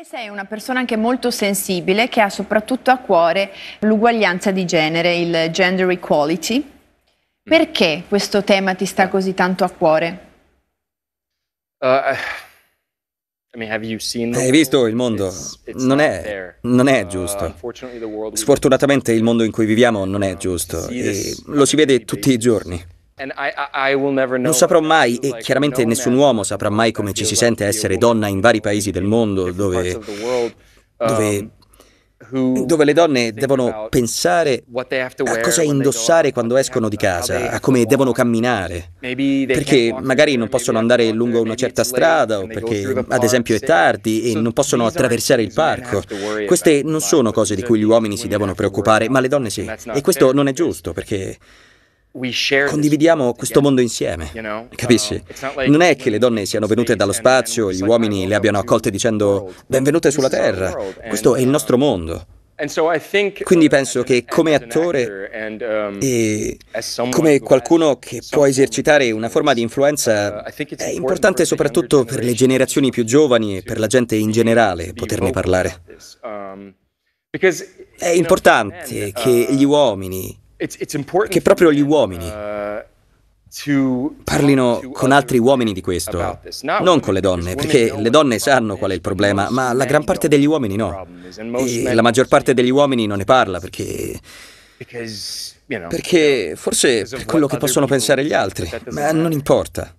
E sei una persona anche molto sensibile che ha soprattutto a cuore l'uguaglianza di genere, il gender equality. Perché questo tema ti sta così tanto a cuore? Uh, hai visto il mondo? Non è, non uh, è, giusto. Sfortunatamente il mondo in cui viviamo non è giusto e lo si vede tutti i giorni. Non saprò mai, e chiaramente nessun uomo saprà mai come ci si sente essere donna in vari paesi del mondo dove, dove, um, dove le donne devono pensare a cosa indossare quando escono di casa, a come devono camminare, perché magari non possono andare lungo una certa strada o perché ad esempio è tardi e non possono attraversare il parco. Queste non sono cose di cui gli uomini si devono preoccupare, ma le donne sì. E questo non è giusto perché... Condividiamo questo mondo insieme, capisci? Um, non è che le donne siano venute dallo spazio, e gli uomini le abbiano accolte dicendo benvenute sulla Terra, questo è il um, nostro mondo. Quindi penso che come attore um, e come qualcuno che può esercitare una forma di influenza uh, è importante soprattutto per le generazioni più giovani e per la gente in generale poterne parlare. È importante che gli uh, uomini che proprio gli uomini uh, parlino con altri uomini di questo, non con le donne, perché le donne sanno qual è il problema, ma la gran parte degli uomini no. E la maggior parte degli uomini non ne parla perché... Perché forse per quello che possono pensare gli altri, ma non importa.